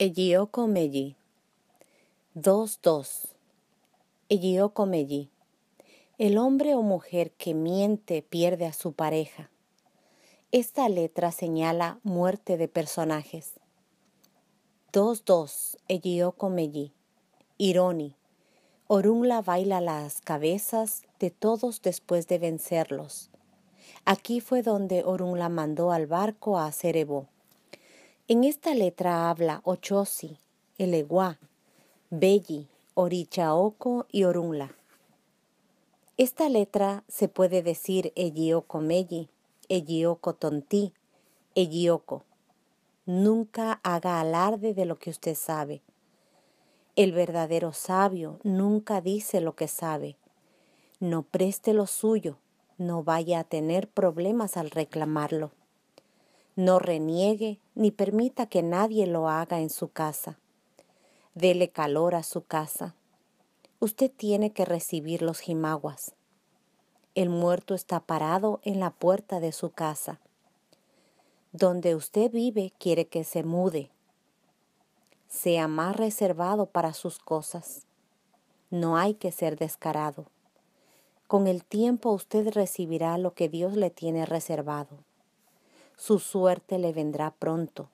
Egioko Meiji. 2.2. Egioko Meji. El hombre o mujer que miente pierde a su pareja. Esta letra señala muerte de personajes. 2-2 Ejioko Meji. Ironi. Orunla baila las cabezas de todos después de vencerlos. Aquí fue donde Orunla mandó al barco a Cerebo en esta letra habla Ochosi, Eleguá, Belli, Orichaoko y Orunla. Esta letra se puede decir Ejioko Melli, Egioko Tontí, Egioko. Nunca haga alarde de lo que usted sabe. El verdadero sabio nunca dice lo que sabe. No preste lo suyo, no vaya a tener problemas al reclamarlo. No reniegue ni permita que nadie lo haga en su casa. Dele calor a su casa. Usted tiene que recibir los jimaguas. El muerto está parado en la puerta de su casa. Donde usted vive quiere que se mude. Sea más reservado para sus cosas. No hay que ser descarado. Con el tiempo usted recibirá lo que Dios le tiene reservado su suerte le vendrá pronto.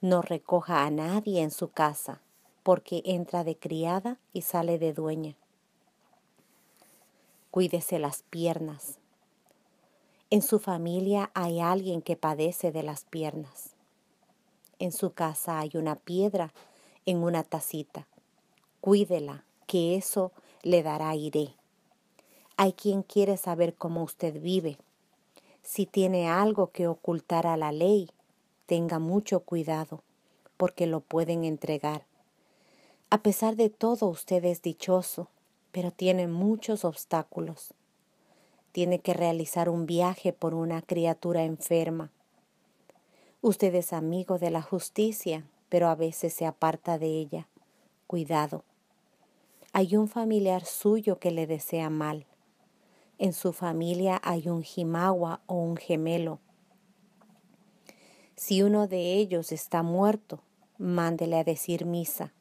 No recoja a nadie en su casa, porque entra de criada y sale de dueña. Cuídese las piernas. En su familia hay alguien que padece de las piernas. En su casa hay una piedra en una tacita. Cuídela, que eso le dará aire. Hay quien quiere saber cómo usted vive si tiene algo que ocultar a la ley, tenga mucho cuidado, porque lo pueden entregar. A pesar de todo, usted es dichoso, pero tiene muchos obstáculos. Tiene que realizar un viaje por una criatura enferma. Usted es amigo de la justicia, pero a veces se aparta de ella. Cuidado. Hay un familiar suyo que le desea mal en su familia hay un Jimagua o un gemelo. Si uno de ellos está muerto, mándele a decir misa.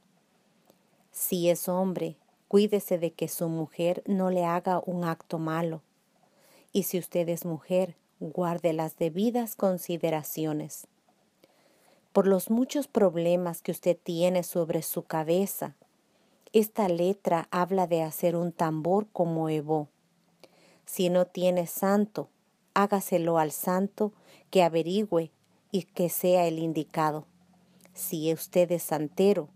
Si es hombre, cuídese de que su mujer no le haga un acto malo. Y si usted es mujer, guarde las debidas consideraciones. Por los muchos problemas que usted tiene sobre su cabeza, esta letra habla de hacer un tambor como Evo si no tiene santo, hágaselo al santo que averigüe y que sea el indicado. Si usted es santero,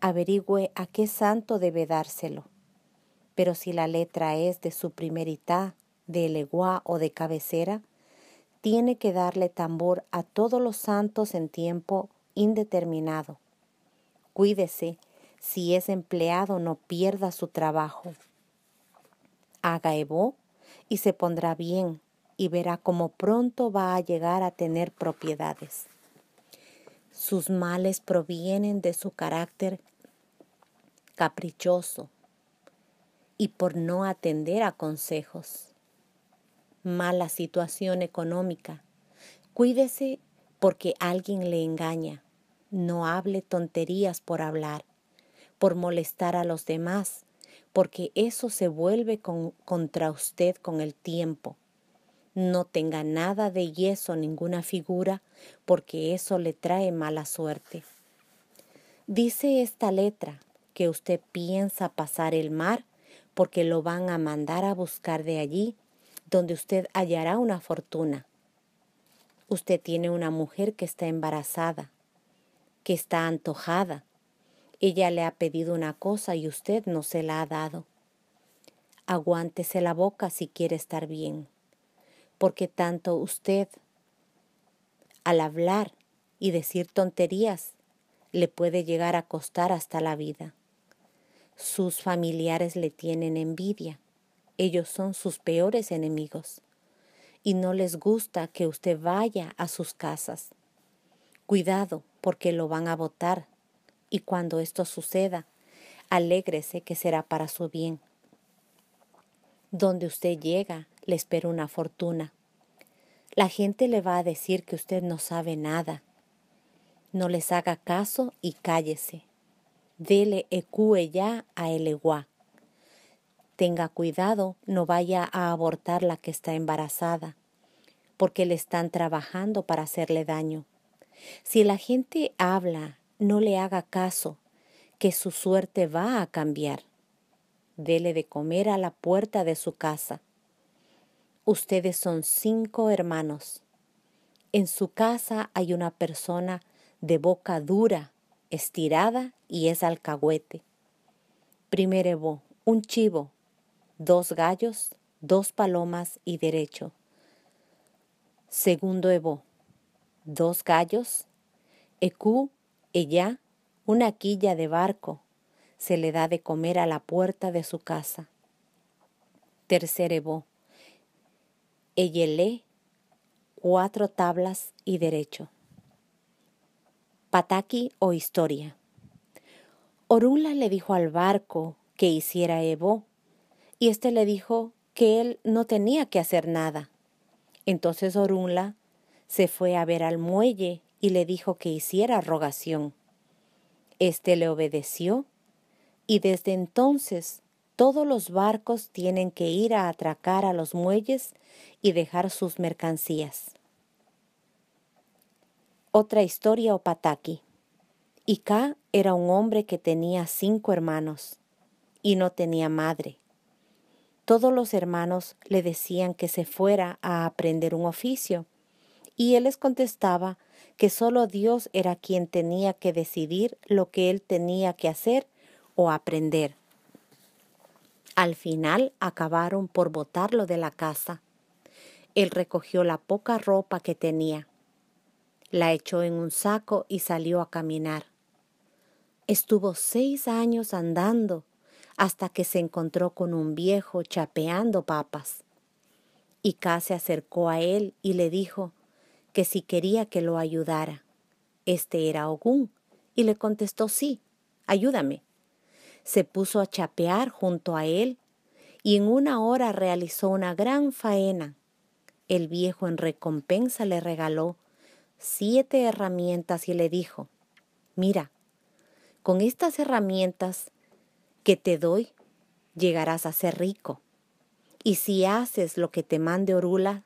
averigüe a qué santo debe dárselo. Pero si la letra es de su primerita, de legua o de cabecera, tiene que darle tambor a todos los santos en tiempo indeterminado. Cuídese, si es empleado no pierda su trabajo. Haga Evo y se pondrá bien y verá cómo pronto va a llegar a tener propiedades. Sus males provienen de su carácter caprichoso y por no atender a consejos. Mala situación económica. Cuídese porque alguien le engaña. No hable tonterías por hablar, por molestar a los demás porque eso se vuelve contra usted con el tiempo. No tenga nada de yeso, ninguna figura, porque eso le trae mala suerte. Dice esta letra que usted piensa pasar el mar porque lo van a mandar a buscar de allí, donde usted hallará una fortuna. Usted tiene una mujer que está embarazada, que está antojada, ella le ha pedido una cosa y usted no se la ha dado. Aguántese la boca si quiere estar bien, porque tanto usted al hablar y decir tonterías le puede llegar a costar hasta la vida. Sus familiares le tienen envidia. Ellos son sus peores enemigos. Y no les gusta que usted vaya a sus casas. Cuidado, porque lo van a votar y cuando esto suceda, alégrese que será para su bien. Donde usted llega, le espera una fortuna. La gente le va a decir que usted no sabe nada. No les haga caso y cállese. Dele ecue ya a eleguá. Tenga cuidado, no vaya a abortar la que está embarazada, porque le están trabajando para hacerle daño. Si la gente habla no le haga caso, que su suerte va a cambiar. Dele de comer a la puerta de su casa. Ustedes son cinco hermanos. En su casa hay una persona de boca dura, estirada y es alcahuete. Primer Evo, un chivo, dos gallos, dos palomas y derecho. Segundo Evo, dos gallos, Ecu, ella, una quilla de barco, se le da de comer a la puerta de su casa. Tercer Evo. Eyele, cuatro tablas y derecho. Pataki o historia. Orula le dijo al barco que hiciera Evo, y éste le dijo que él no tenía que hacer nada. Entonces Orunla se fue a ver al muelle y le dijo que hiciera rogación. Este le obedeció y desde entonces todos los barcos tienen que ir a atracar a los muelles y dejar sus mercancías. Otra historia o pataki. era un hombre que tenía cinco hermanos y no tenía madre. Todos los hermanos le decían que se fuera a aprender un oficio y él les contestaba que solo Dios era quien tenía que decidir lo que él tenía que hacer o aprender. Al final acabaron por botarlo de la casa. Él recogió la poca ropa que tenía, la echó en un saco y salió a caminar. Estuvo seis años andando hasta que se encontró con un viejo chapeando papas. Y se acercó a él y le dijo, que si quería que lo ayudara. Este era Ogún, y le contestó sí, ayúdame. Se puso a chapear junto a él, y en una hora realizó una gran faena. El viejo en recompensa le regaló siete herramientas y le dijo, mira, con estas herramientas que te doy, llegarás a ser rico. Y si haces lo que te mande Orula,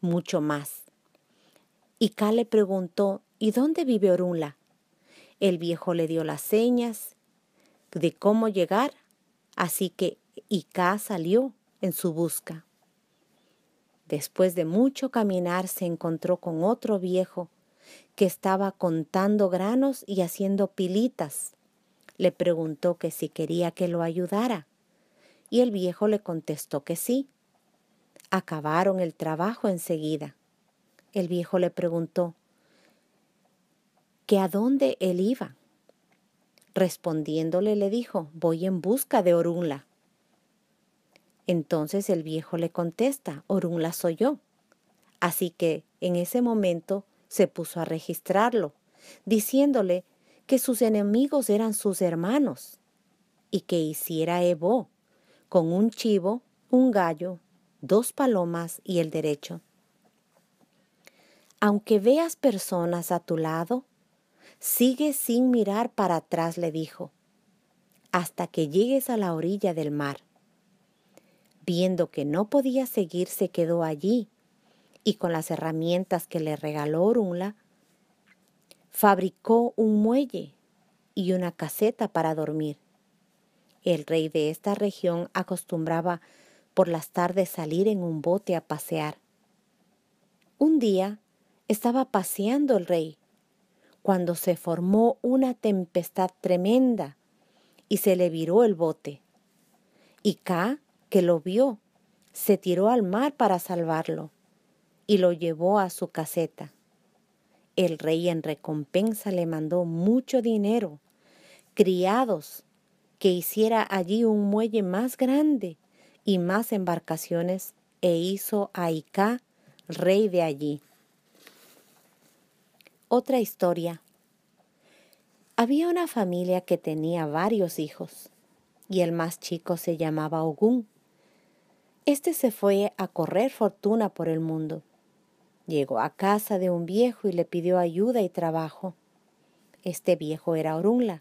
mucho más. Ika le preguntó, ¿y dónde vive Orula. El viejo le dio las señas de cómo llegar, así que Ika salió en su busca. Después de mucho caminar se encontró con otro viejo que estaba contando granos y haciendo pilitas. Le preguntó que si quería que lo ayudara y el viejo le contestó que sí. Acabaron el trabajo enseguida. El viejo le preguntó que a dónde él iba. Respondiéndole le dijo, voy en busca de Orunla. Entonces el viejo le contesta, Orunla soy yo. Así que en ese momento se puso a registrarlo, diciéndole que sus enemigos eran sus hermanos y que hiciera Evo con un chivo, un gallo, dos palomas y el derecho. Aunque veas personas a tu lado, sigue sin mirar para atrás, le dijo, hasta que llegues a la orilla del mar. Viendo que no podía seguir, se quedó allí y con las herramientas que le regaló Orunla, fabricó un muelle y una caseta para dormir. El rey de esta región acostumbraba por las tardes salir en un bote a pasear. Un día estaba paseando el rey, cuando se formó una tempestad tremenda y se le viró el bote. Y que lo vio, se tiró al mar para salvarlo y lo llevó a su caseta. El rey en recompensa le mandó mucho dinero, criados, que hiciera allí un muelle más grande y más embarcaciones, e hizo a Ika rey de allí. Otra historia. Había una familia que tenía varios hijos y el más chico se llamaba Ogún. Este se fue a correr fortuna por el mundo. Llegó a casa de un viejo y le pidió ayuda y trabajo. Este viejo era Orunla.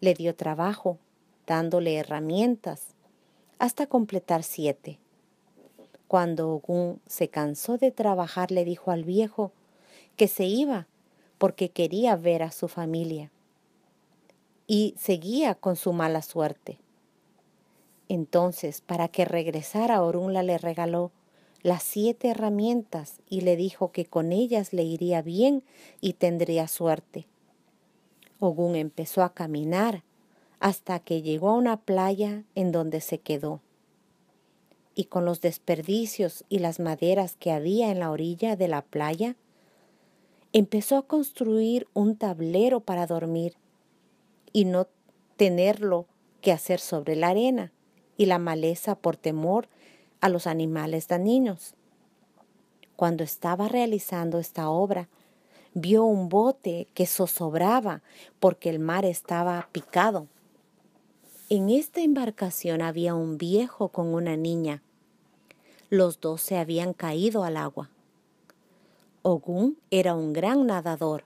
Le dio trabajo, dándole herramientas, hasta completar siete. Cuando Ogún se cansó de trabajar, le dijo al viejo que se iba porque quería ver a su familia y seguía con su mala suerte. Entonces, para que regresara, Orunla le regaló las siete herramientas y le dijo que con ellas le iría bien y tendría suerte. Ogún empezó a caminar hasta que llegó a una playa en donde se quedó. Y con los desperdicios y las maderas que había en la orilla de la playa, empezó a construir un tablero para dormir y no tenerlo que hacer sobre la arena y la maleza por temor a los animales dañinos. Cuando estaba realizando esta obra, vio un bote que zozobraba porque el mar estaba picado. En esta embarcación había un viejo con una niña. Los dos se habían caído al agua. Ogun era un gran nadador.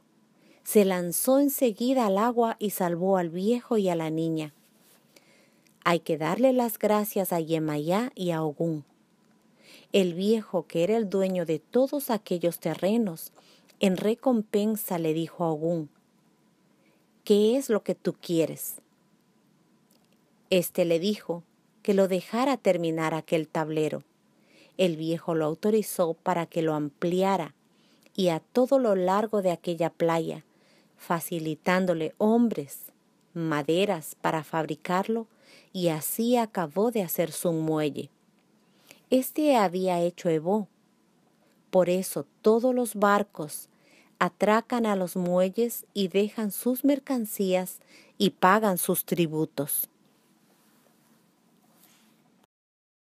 Se lanzó enseguida al agua y salvó al viejo y a la niña. Hay que darle las gracias a Yemayá y a Ogun. El viejo, que era el dueño de todos aquellos terrenos, en recompensa le dijo a Ogun, ¿qué es lo que tú quieres? Este le dijo que lo dejara terminar aquel tablero. El viejo lo autorizó para que lo ampliara y a todo lo largo de aquella playa, facilitándole hombres, maderas para fabricarlo, y así acabó de hacer su muelle. Este había hecho Evo, Por eso todos los barcos atracan a los muelles y dejan sus mercancías y pagan sus tributos.